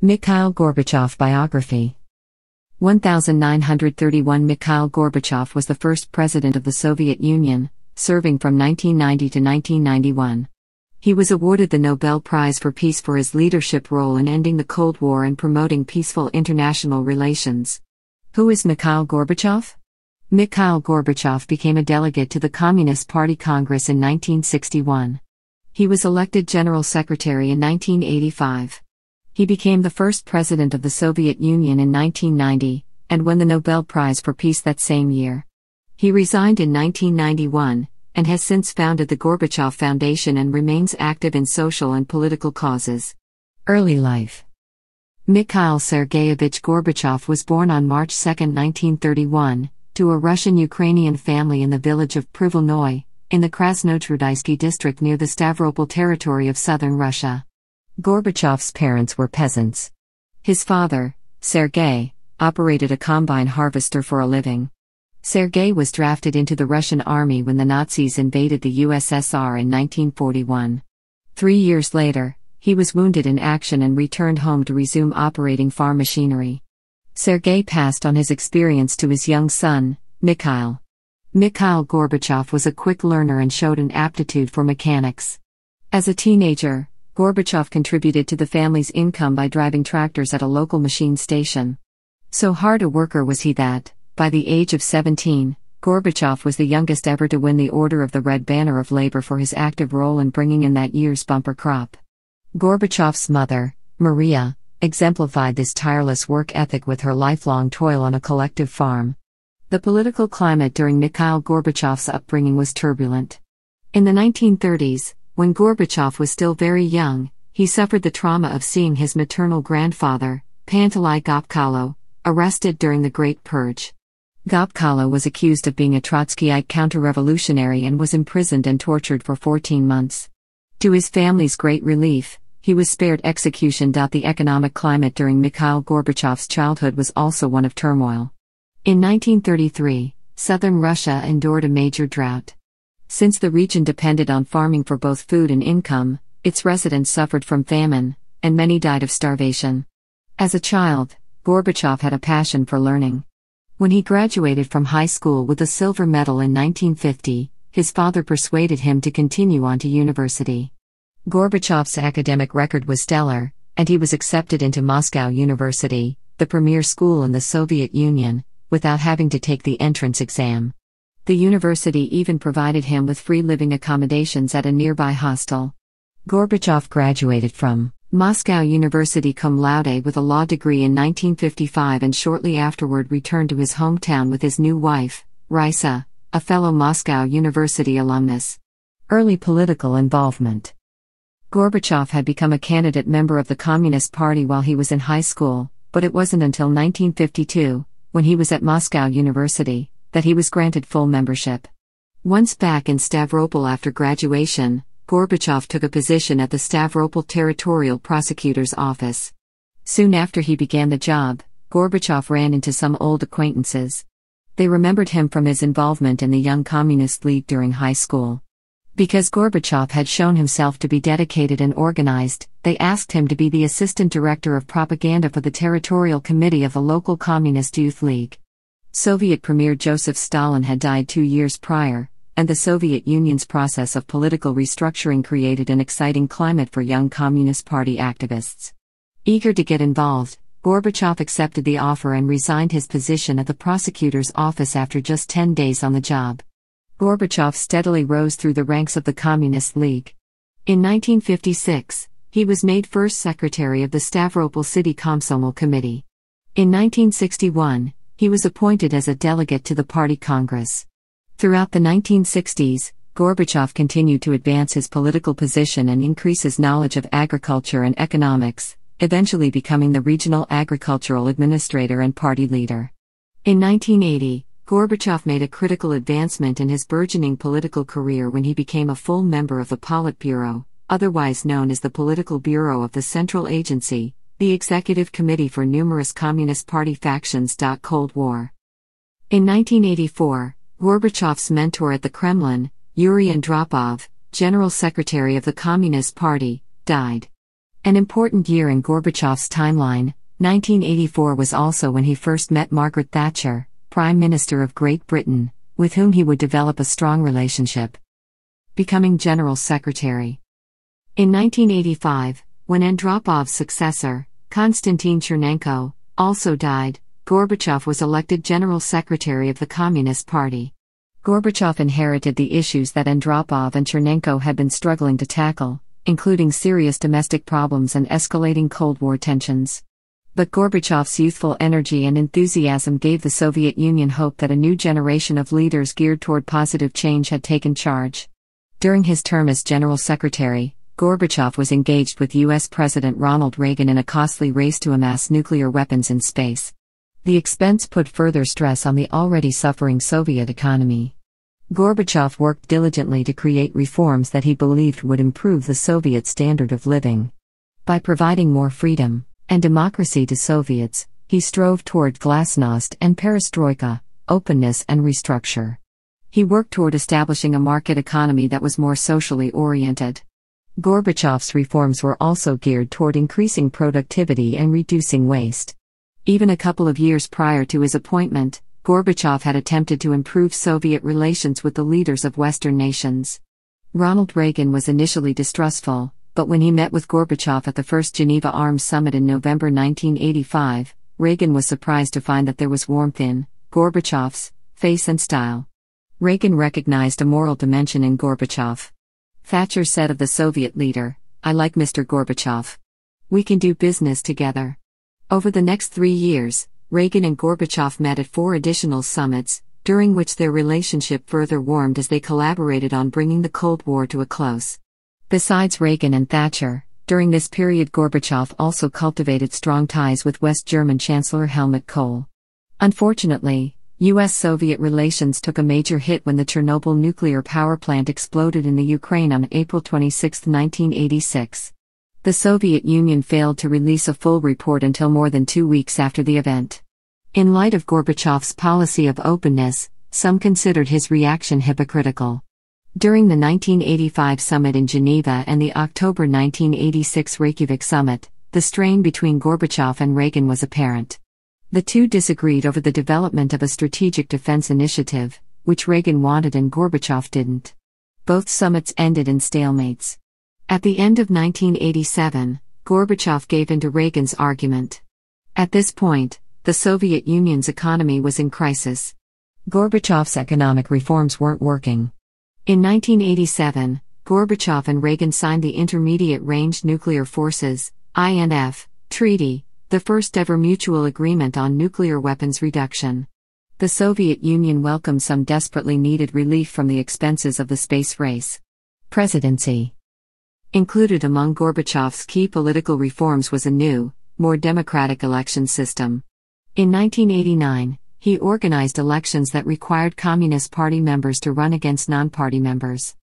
Mikhail Gorbachev Biography 1931 Mikhail Gorbachev was the first president of the Soviet Union, serving from 1990 to 1991. He was awarded the Nobel Prize for Peace for his leadership role in ending the Cold War and promoting peaceful international relations. Who is Mikhail Gorbachev? Mikhail Gorbachev became a delegate to the Communist Party Congress in 1961. He was elected General Secretary in 1985. He became the first president of the Soviet Union in 1990, and won the Nobel Prize for Peace that same year. He resigned in 1991, and has since founded the Gorbachev Foundation and remains active in social and political causes. Early life Mikhail Sergeyevich Gorbachev was born on March 2, 1931, to a Russian Ukrainian family in the village of Privolnoy, in the Krasnotrudisky district near the Stavropol territory of southern Russia. Gorbachev's parents were peasants. His father, Sergei, operated a combine harvester for a living. Sergei was drafted into the Russian army when the Nazis invaded the USSR in 1941. Three years later, he was wounded in action and returned home to resume operating farm machinery. Sergei passed on his experience to his young son, Mikhail. Mikhail Gorbachev was a quick learner and showed an aptitude for mechanics. As a teenager, Gorbachev contributed to the family's income by driving tractors at a local machine station. So hard a worker was he that, by the age of 17, Gorbachev was the youngest ever to win the Order of the Red Banner of Labor for his active role in bringing in that year's bumper crop. Gorbachev's mother, Maria, exemplified this tireless work ethic with her lifelong toil on a collective farm. The political climate during Mikhail Gorbachev's upbringing was turbulent. In the 1930s, when Gorbachev was still very young, he suffered the trauma of seeing his maternal grandfather, Pantalai Gopkalo, arrested during the Great Purge. Gopkalo was accused of being a Trotskyite counter-revolutionary and was imprisoned and tortured for 14 months. To his family's great relief, he was spared execution. The economic climate during Mikhail Gorbachev's childhood was also one of turmoil. In 1933, southern Russia endured a major drought. Since the region depended on farming for both food and income, its residents suffered from famine, and many died of starvation. As a child, Gorbachev had a passion for learning. When he graduated from high school with a silver medal in 1950, his father persuaded him to continue on to university. Gorbachev's academic record was stellar, and he was accepted into Moscow University, the premier school in the Soviet Union, without having to take the entrance exam. The university even provided him with free living accommodations at a nearby hostel. Gorbachev graduated from Moscow University cum laude with a law degree in 1955 and shortly afterward returned to his hometown with his new wife, Risa, a fellow Moscow University alumnus. Early political involvement Gorbachev had become a candidate member of the Communist Party while he was in high school, but it wasn't until 1952, when he was at Moscow University, that he was granted full membership. Once back in Stavropol after graduation, Gorbachev took a position at the Stavropol Territorial Prosecutor's Office. Soon after he began the job, Gorbachev ran into some old acquaintances. They remembered him from his involvement in the Young Communist League during high school. Because Gorbachev had shown himself to be dedicated and organized, they asked him to be the assistant director of propaganda for the territorial committee of the local Communist Youth League. Soviet Premier Joseph Stalin had died two years prior, and the Soviet Union's process of political restructuring created an exciting climate for young Communist Party activists. Eager to get involved, Gorbachev accepted the offer and resigned his position at the prosecutor's office after just 10 days on the job. Gorbachev steadily rose through the ranks of the Communist League. In 1956, he was made first secretary of the Stavropol City Komsomol Committee. In 1961, he was appointed as a delegate to the Party Congress. Throughout the 1960s, Gorbachev continued to advance his political position and increase his knowledge of agriculture and economics, eventually becoming the regional agricultural administrator and party leader. In 1980, Gorbachev made a critical advancement in his burgeoning political career when he became a full member of the Politburo, otherwise known as the Political Bureau of the Central Agency, the executive committee for numerous Communist Party factions. Cold War. In 1984, Gorbachev's mentor at the Kremlin, Yuri Andropov, General Secretary of the Communist Party, died. An important year in Gorbachev's timeline, 1984 was also when he first met Margaret Thatcher, Prime Minister of Great Britain, with whom he would develop a strong relationship. Becoming General Secretary. In 1985, when Andropov's successor, Konstantin Chernenko, also died, Gorbachev was elected General Secretary of the Communist Party. Gorbachev inherited the issues that Andropov and Chernenko had been struggling to tackle, including serious domestic problems and escalating Cold War tensions. But Gorbachev's youthful energy and enthusiasm gave the Soviet Union hope that a new generation of leaders geared toward positive change had taken charge. During his term as General Secretary, Gorbachev was engaged with U.S. President Ronald Reagan in a costly race to amass nuclear weapons in space. The expense put further stress on the already suffering Soviet economy. Gorbachev worked diligently to create reforms that he believed would improve the Soviet standard of living. By providing more freedom and democracy to Soviets, he strove toward glasnost and perestroika, openness and restructure. He worked toward establishing a market economy that was more socially oriented. Gorbachev's reforms were also geared toward increasing productivity and reducing waste. Even a couple of years prior to his appointment, Gorbachev had attempted to improve Soviet relations with the leaders of Western nations. Ronald Reagan was initially distrustful, but when he met with Gorbachev at the first Geneva Arms Summit in November 1985, Reagan was surprised to find that there was warmth in Gorbachev's face and style. Reagan recognized a moral dimension in Gorbachev. Thatcher said of the Soviet leader, I like Mr. Gorbachev. We can do business together. Over the next three years, Reagan and Gorbachev met at four additional summits, during which their relationship further warmed as they collaborated on bringing the Cold War to a close. Besides Reagan and Thatcher, during this period Gorbachev also cultivated strong ties with West German Chancellor Helmut Kohl. Unfortunately, U.S. Soviet relations took a major hit when the Chernobyl nuclear power plant exploded in the Ukraine on April 26, 1986. The Soviet Union failed to release a full report until more than two weeks after the event. In light of Gorbachev's policy of openness, some considered his reaction hypocritical. During the 1985 summit in Geneva and the October 1986 Reykjavik summit, the strain between Gorbachev and Reagan was apparent. The two disagreed over the development of a strategic defense initiative, which Reagan wanted and Gorbachev didn't. Both summits ended in stalemates. At the end of 1987, Gorbachev gave in to Reagan's argument. At this point, the Soviet Union's economy was in crisis. Gorbachev's economic reforms weren't working. In 1987, Gorbachev and Reagan signed the Intermediate Range Nuclear Forces INF treaty, the first ever mutual agreement on nuclear weapons reduction. The Soviet Union welcomed some desperately needed relief from the expenses of the space race. Presidency Included among Gorbachev's key political reforms was a new, more democratic election system. In 1989, he organized elections that required Communist Party members to run against non party members.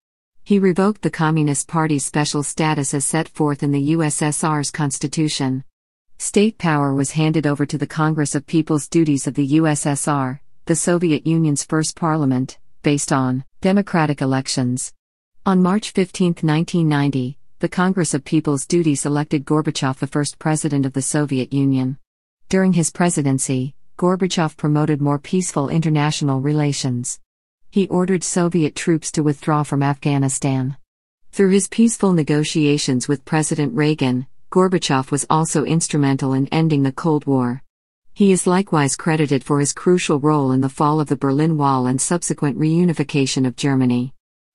He revoked the Communist Party's special status as set forth in the USSR's constitution. State power was handed over to the Congress of People's Duties of the USSR, the Soviet Union's first parliament, based on democratic elections. On March 15, 1990, the Congress of People's Duties elected Gorbachev the first president of the Soviet Union. During his presidency, Gorbachev promoted more peaceful international relations. He ordered Soviet troops to withdraw from Afghanistan. Through his peaceful negotiations with President Reagan, Gorbachev was also instrumental in ending the Cold War. He is likewise credited for his crucial role in the fall of the Berlin Wall and subsequent reunification of Germany.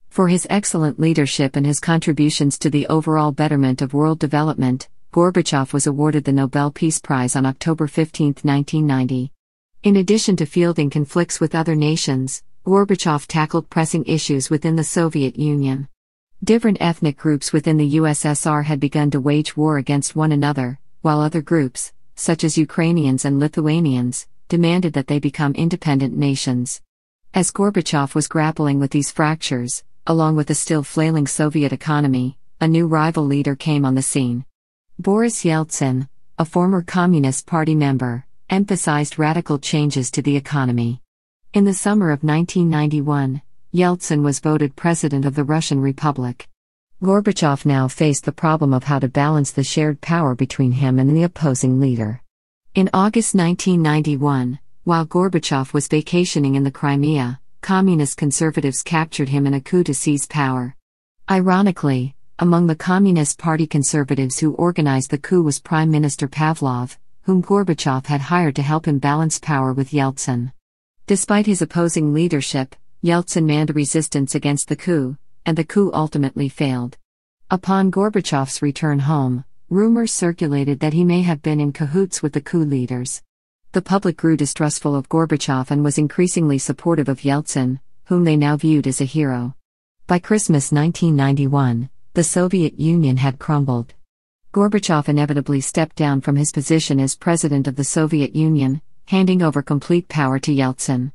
For his excellent leadership and his contributions to the overall betterment of world development, Gorbachev was awarded the Nobel Peace Prize on October 15, 1990. In addition to fielding conflicts with other nations, Gorbachev tackled pressing issues within the Soviet Union. Different ethnic groups within the USSR had begun to wage war against one another, while other groups, such as Ukrainians and Lithuanians, demanded that they become independent nations. As Gorbachev was grappling with these fractures, along with the still flailing Soviet economy, a new rival leader came on the scene. Boris Yeltsin, a former Communist Party member, emphasized radical changes to the economy. In the summer of 1991, Yeltsin was voted president of the Russian Republic. Gorbachev now faced the problem of how to balance the shared power between him and the opposing leader. In August 1991, while Gorbachev was vacationing in the Crimea, communist conservatives captured him in a coup to seize power. Ironically, among the Communist Party conservatives who organized the coup was Prime Minister Pavlov, whom Gorbachev had hired to help him balance power with Yeltsin. Despite his opposing leadership, Yeltsin manned resistance against the coup, and the coup ultimately failed. Upon Gorbachev's return home, rumors circulated that he may have been in cahoots with the coup leaders. The public grew distrustful of Gorbachev and was increasingly supportive of Yeltsin, whom they now viewed as a hero. By Christmas 1991, the Soviet Union had crumbled. Gorbachev inevitably stepped down from his position as president of the Soviet Union, handing over complete power to Yeltsin.